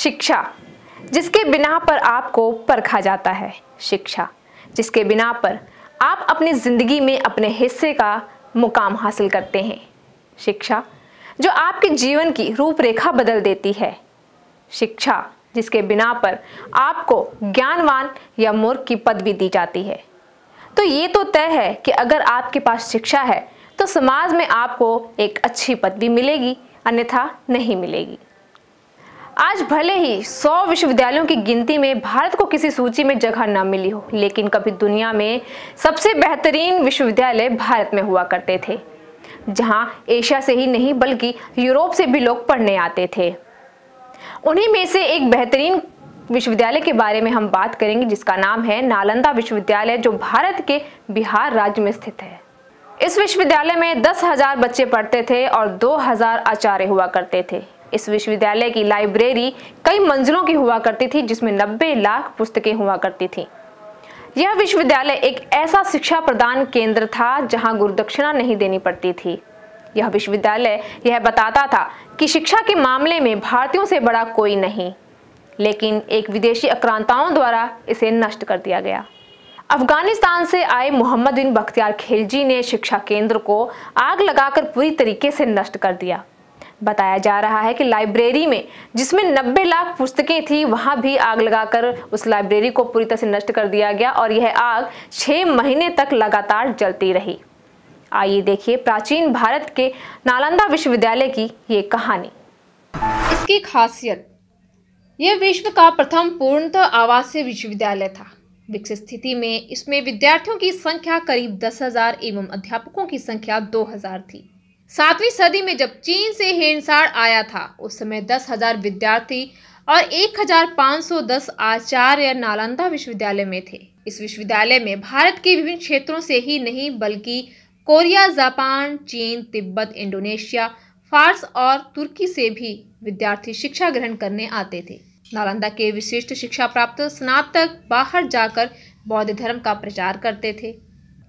शिक्षा जिसके बिना पर आपको परखा जाता है शिक्षा जिसके बिना पर आप अपनी ज़िंदगी में अपने हिस्से का मुकाम हासिल करते हैं शिक्षा जो आपके जीवन की रूपरेखा बदल देती है शिक्षा जिसके बिना पर आपको ज्ञानवान या मूर्ख की पदवी दी जाती है तो ये तो तय है कि अगर आपके पास शिक्षा है तो समाज में आपको एक अच्छी पदवी मिलेगी अन्यथा नहीं मिलेगी आज भले ही 100 विश्वविद्यालयों की गिनती में भारत को किसी सूची में जगह न मिली हो लेकिन कभी दुनिया में सबसे बेहतरीन विश्वविद्यालय भारत में हुआ करते थे जहां एशिया से ही नहीं बल्कि यूरोप से भी लोग पढ़ने आते थे उन्हीं में से एक बेहतरीन विश्वविद्यालय के बारे में हम बात करेंगे जिसका नाम है नालंदा विश्वविद्यालय जो भारत के बिहार राज्य में स्थित है इस विश्वविद्यालय में दस हजार बच्चे पढ़ते थे और दो हजार आचार्य हुआ करते थे इस विश्वविद्यालय की लाइब्रेरी कई मंजिलों की हुआ करती थी जिसमें 90 लाख पुस्तकें हुआ करती थी यह विश्वविद्यालय एक ऐसा शिक्षा प्रदान केंद्र था जहां गुरुदक्षिणा नहीं देनी पड़ती थी यह विश्वविद्यालय यह बताता था कि शिक्षा के मामले में भारतीयों से बड़ा कोई नहीं लेकिन एक विदेशी आक्रांताओं द्वारा इसे नष्ट कर दिया गया अफगानिस्तान से आए मोहम्मद बिन बख्तियार खिलजी ने शिक्षा केंद्र को आग लगाकर पूरी तरीके से नष्ट कर दिया बताया जा रहा है कि लाइब्रेरी में जिसमें 90 लाख पुस्तकें थी वहां भी आग लगाकर उस लाइब्रेरी को पूरी तरह से नष्ट कर दिया गया और यह आग छह महीने तक लगातार जलती रही आइए देखिए प्राचीन भारत के नालंदा विश्वविद्यालय की ये कहानी इसकी खासियत यह विश्व का प्रथम पूर्णतः आवासीय विश्वविद्यालय था विकसित स्थिति में इसमें विद्यार्थियों की संख्या करीब दस हजार एवं अध्यापकों की संख्या दो हजार थी सातवीं सदी में जब चीन से हेनसाड़ आया था उस समय दस हजार विद्यार्थी और एक हजार सौ दस आचार्य नालंदा विश्वविद्यालय में थे इस विश्वविद्यालय में भारत के विभिन्न क्षेत्रों से ही नहीं बल्कि कोरिया जापान चीन तिब्बत इंडोनेशिया फारस और तुर्की से भी विद्यार्थी शिक्षा ग्रहण करने आते थे नालंदा के विशिष्ट शिक्षा प्राप्त स्नातक बाहर जाकर बौद्ध धर्म का प्रचार करते थे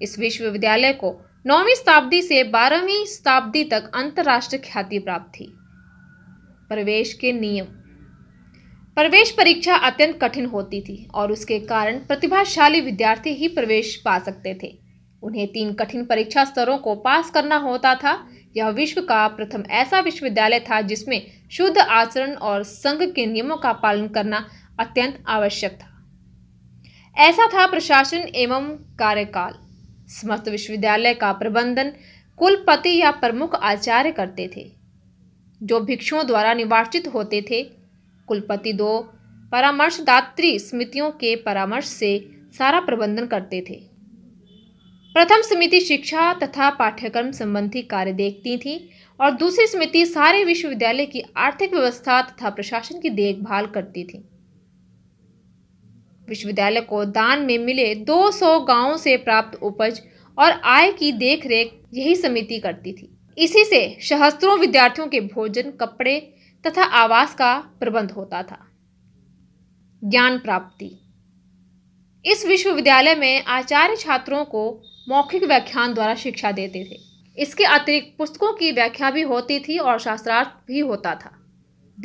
इस विश्वविद्यालय को नौवीं शताब्दी से बारहवीं शताब्दी तक अंतर्राष्ट्रीय ख्याति प्राप्त थी प्रवेश के नियम प्रवेश परीक्षा अत्यंत कठिन होती थी और उसके कारण प्रतिभाशाली विद्यार्थी ही प्रवेश पा सकते थे उन्हें तीन कठिन परीक्षा स्तरों को पास करना होता था यह विश्व का प्रथम ऐसा विश्वविद्यालय था जिसमें शुद्ध आचरण और संघ के नियमों का पालन करना अत्यंत आवश्यक था ऐसा था प्रशासन एवं कार्यकाल समस्त विश्वविद्यालय का प्रबंधन कुलपति या प्रमुख आचार्य करते थे जो भिक्षुओं द्वारा निवाचित होते थे कुलपति दो परामर्शदात्री समितियों के परामर्श से सारा प्रबंधन करते थे प्रथम समिति शिक्षा तथा पाठ्यक्रम संबंधी कार्य देखती थी और दूसरी समिति सारे विश्वविद्यालय की आर्थिक व्यवस्था तथा प्रशासन की देखभाल करती थी विश्वविद्यालय को दान में मिले 200 गांवों से प्राप्त उपज और आय की देखरेख यही समिति करती थी इसी से सहस्त्रों विद्यार्थियों के भोजन कपड़े तथा आवास का प्रबंध होता था ज्ञान प्राप्ति इस विश्वविद्यालय में आचार्य छात्रों को मौखिक व्याख्यान द्वारा शिक्षा देते थे इसके अतिरिक्त पुस्तकों की व्याख्या भी होती थी और शास्त्रार्थ भी होता था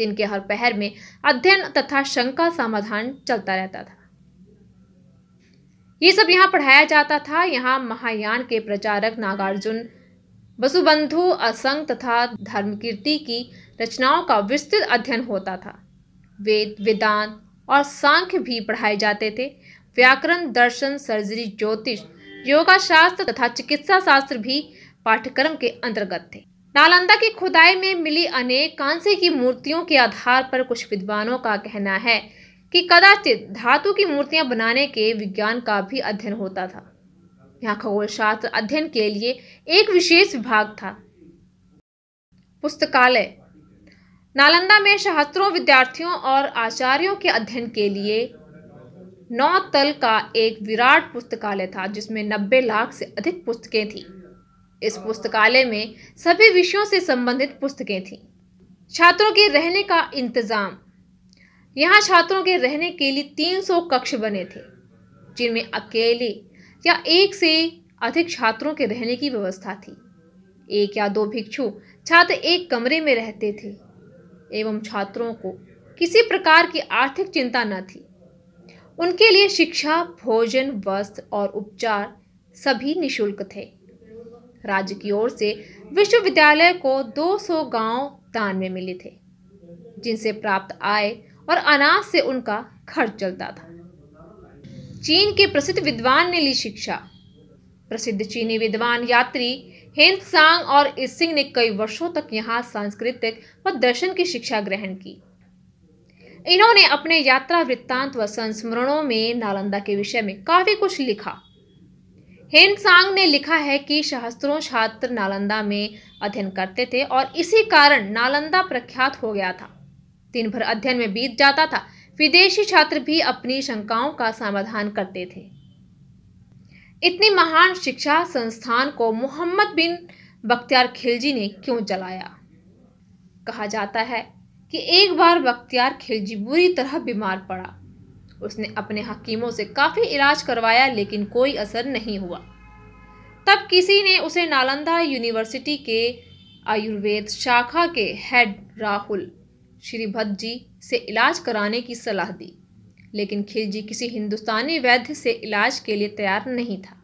दिन के हर पहर में अध्ययन तथा शंका समाधान चलता रहता था ये सब यहाँ पढ़ाया जाता था यहाँ महायान के प्रचारक नागार्जुन वसुबंधु असंग तथा धर्मकीर्ति की रचनाओं का विस्तृत अध्ययन होता था वेद वेदांत और सांख्य भी पढ़ाए जाते थे व्याकरण दर्शन सर्जरी ज्योतिष योगा शास्त्र तथा चिकित्सा शास्त्र भी पाठ्यक्रम के अंतर्गत थे नालंदा की खुदाई में मिली अनेक कांसे की मूर्तियों के आधार पर कुछ विद्वानों का कहना है कि कदाचित धातु की मूर्तियां बनाने के विज्ञान का भी अध्ययन होता था यहाँ खगोल शास्त्र अध्ययन के लिए एक विशेष विभाग था पुस्तकालय नालंदा में शास्त्रों विद्यार्थियों और आचार्यों के अध्ययन के लिए नौ तल का एक विराट पुस्तकालय था जिसमें नब्बे लाख से अधिक पुस्तकें थीं इस पुस्तकालय में सभी विषयों से संबंधित पुस्तकें थीं छात्रों के रहने का इंतज़ाम यहाँ छात्रों के रहने के लिए 300 कक्ष बने थे जिनमें अकेले या एक से अधिक छात्रों के रहने की व्यवस्था थी एक या दो भिक्षु छात्र एक कमरे में रहते थे एवं छात्रों को किसी प्रकार की आर्थिक चिंता न थी उनके लिए शिक्षा भोजन वस्त्र और उपचार सभी निशुल्क थे राज्य की ओर से विश्वविद्यालय को 200 गांव दान में मिले थे जिनसे प्राप्त आय और अनाज से उनका खर्च चलता था चीन के प्रसिद्ध विद्वान ने ली शिक्षा प्रसिद्ध चीनी विद्वान यात्री हेंद सांग और इसिंग ने कई वर्षों तक यहाँ सांस्कृतिक व दर्शन की शिक्षा ग्रहण की इन्होंने अपने यात्रा वृत्तांत व संस्मरणों में नालंदा के विषय में काफी कुछ लिखा हेन सांग ने लिखा है कि सहस्त्रों छात्र नालंदा में अध्ययन करते थे और इसी कारण नालंदा प्रख्यात हो गया था दिन भर अध्ययन में बीत जाता था विदेशी छात्र भी अपनी शंकाओं का समाधान करते थे इतनी महान शिक्षा संस्थान को मोहम्मद बिन बख्तियार खिलजी ने क्यों जलाया कहा जाता है कि एक बार बख्तियार खिलजी बुरी तरह बीमार पड़ा उसने अपने हकीमों से काफ़ी इलाज करवाया लेकिन कोई असर नहीं हुआ तब किसी ने उसे नालंदा यूनिवर्सिटी के आयुर्वेद शाखा के हेड राहुल श्री भद्द जी से इलाज कराने की सलाह दी लेकिन खिलजी किसी हिंदुस्तानी वैद्य से इलाज के लिए तैयार नहीं था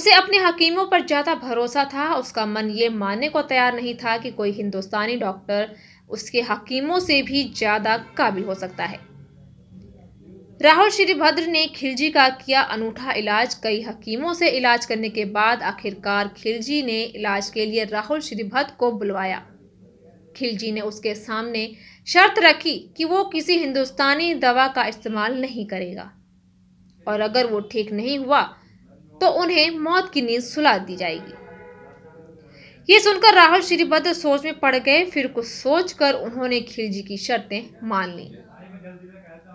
उसे अपने हकीमों पर ज़्यादा भरोसा था उसका मन ये मानने को तैयार नहीं था कि कोई हिंदुस्तानी डॉक्टर उसके हकीमों से भी ज़्यादा काबिल हो सकता है राहुल श्रीभद्र ने खिलजी का किया अनूठा इलाज कई हकीमों से इलाज करने के बाद आखिरकार खिलजी ने इलाज के लिए राहुल श्रीभद्र को बुलवाया खिलजी ने उसके सामने शर्त रखी कि वो किसी हिंदुस्तानी दवा का इस्तेमाल नहीं करेगा और अगर वो ठीक नहीं हुआ तो उन्हें मौत की नींद सुला दी जाएगी ये सुनकर राहुल श्रीपद सोच में पड़ गए फिर कुछ सोचकर उन्होंने खिलजी की शर्तें मान ली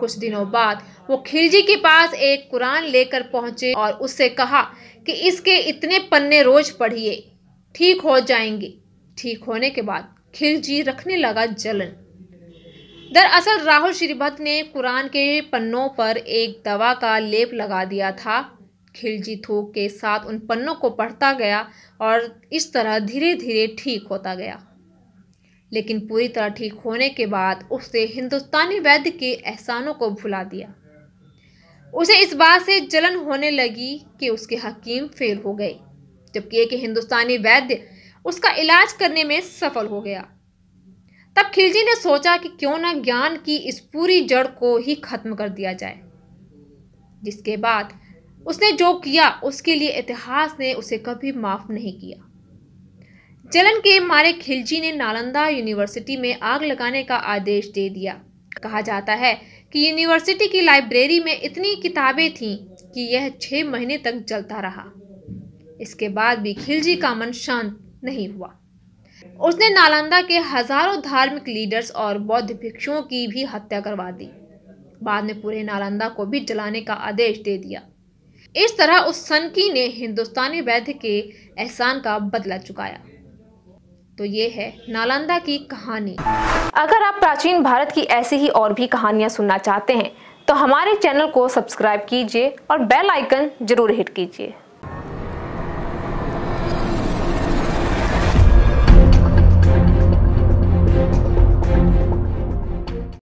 कुछ दिनों बाद वो खिलजी के पास एक कुरान लेकर पहुंचे और उससे कहा कि इसके इतने पन्ने रोज पढ़िए ठीक हो जाएंगे ठीक होने के बाद खिलजी रखने लगा जलन दरअसल राहुल श्रीभत ने कुरान के पन्नों पर एक दवा का लेप लगा दिया था खिलजी थूक के साथ उन पन्नों को पढ़ता गया और इस तरह धीरे धीरे ठीक होता गया लेकिन पूरी तरह ठीक होने के बाद उसने हिंदुस्तानी वैद्य के एहसानों को भुला दिया उसे इस बात से जलन होने लगी कि उसके हकीम फेल हो गए जबकि एक हिंदुस्तानी वैद्य उसका इलाज करने में सफल हो गया तब खिलजी ने सोचा कि क्यों ना ज्ञान की इस पूरी जड़ को ही खत्म कर दिया जाए जिसके बाद उसने जो किया उसके लिए इतिहास ने उसे कभी माफ नहीं किया जलन के मारे खिलजी ने नालंदा यूनिवर्सिटी में आग लगाने का आदेश दे दिया कहा जाता है कि यूनिवर्सिटी की लाइब्रेरी में इतनी किताबें थीं कि यह छः महीने तक जलता रहा इसके बाद भी खिलजी का मन शांत नहीं हुआ उसने नालंदा के हजारों धार्मिक लीडर्स और बौद्ध भिक्षुओं की भी हत्या करवा दी बाद में पूरे नालंदा को भी जलाने का आदेश दे दिया इस तरह उस सनकी ने हिंदुस्तानी वैद्य के एहसान का बदला चुकाया तो ये है नालंदा की कहानी अगर आप प्राचीन भारत की ऐसी ही और भी कहानियां सुनना चाहते हैं तो हमारे चैनल को सब्सक्राइब कीजिए और बेल आइकन जरूर हिट कीजिए